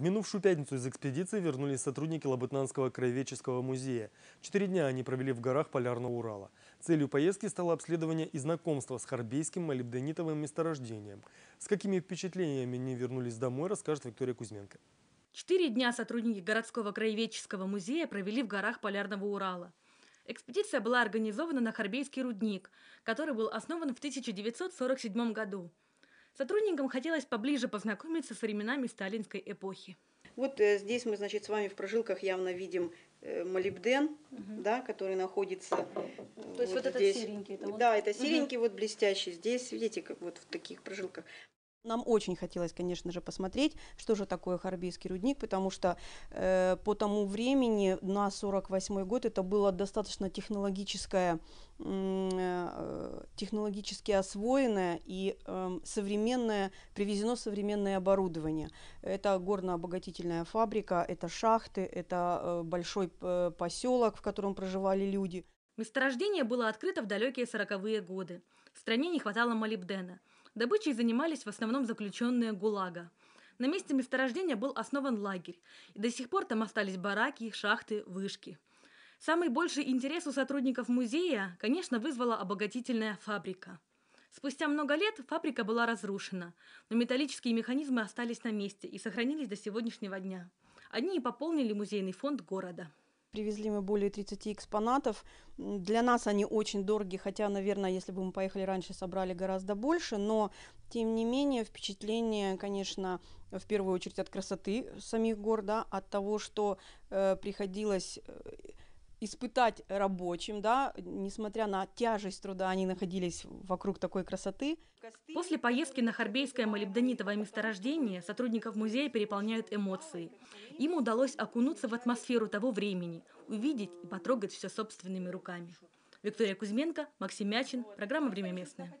В минувшую пятницу из экспедиции вернулись сотрудники Лабытнанского краеведческого музея. Четыре дня они провели в горах Полярного Урала. Целью поездки стало обследование и знакомство с харбейским молибденитовым месторождением. С какими впечатлениями они вернулись домой, расскажет Виктория Кузьменко. Четыре дня сотрудники городского краеведческого музея провели в горах Полярного Урала. Экспедиция была организована на Харбейский рудник, который был основан в 1947 году. Сотрудникам хотелось поближе познакомиться с временами сталинской эпохи. Вот э, здесь мы, значит, с вами в прожилках явно видим э, молибден, угу. да, который находится. Э, То есть вот, вот здесь. этот серенький. Это он? Да, это серенький, угу. вот блестящий. Здесь, видите, как вот в таких прожилках. Нам очень хотелось, конечно же, посмотреть, что же такое Харбийский рудник, потому что э, по тому времени, на 48 год, это было достаточно технологическое технологически освоенное и э, современное, привезено современное оборудование. Это горно-обогатительная фабрика, это шахты, это э, большой э, поселок, в котором проживали люди. Месторождение было открыто в далекие сороковые годы. В стране не хватало молибдена. Добычей занимались в основном заключенные ГУЛАГа. На месте месторождения был основан лагерь, и до сих пор там остались бараки, шахты, вышки – Самый больший интерес у сотрудников музея, конечно, вызвала обогатительная фабрика. Спустя много лет фабрика была разрушена, но металлические механизмы остались на месте и сохранились до сегодняшнего дня. Одни и пополнили музейный фонд города. Привезли мы более 30 экспонатов. Для нас они очень дороги, хотя, наверное, если бы мы поехали раньше, собрали гораздо больше. Но, тем не менее, впечатление, конечно, в первую очередь от красоты самих гор, да, от того, что э, приходилось э, испытать рабочим, да, несмотря на тяжесть труда, они находились вокруг такой красоты. После поездки на Харбейское молибдонитовое месторождение сотрудников музея переполняют эмоции. Им удалось окунуться в атмосферу того времени, увидеть и потрогать все собственными руками. Виктория Кузьменко, Максим Мячин, программа «Время местное».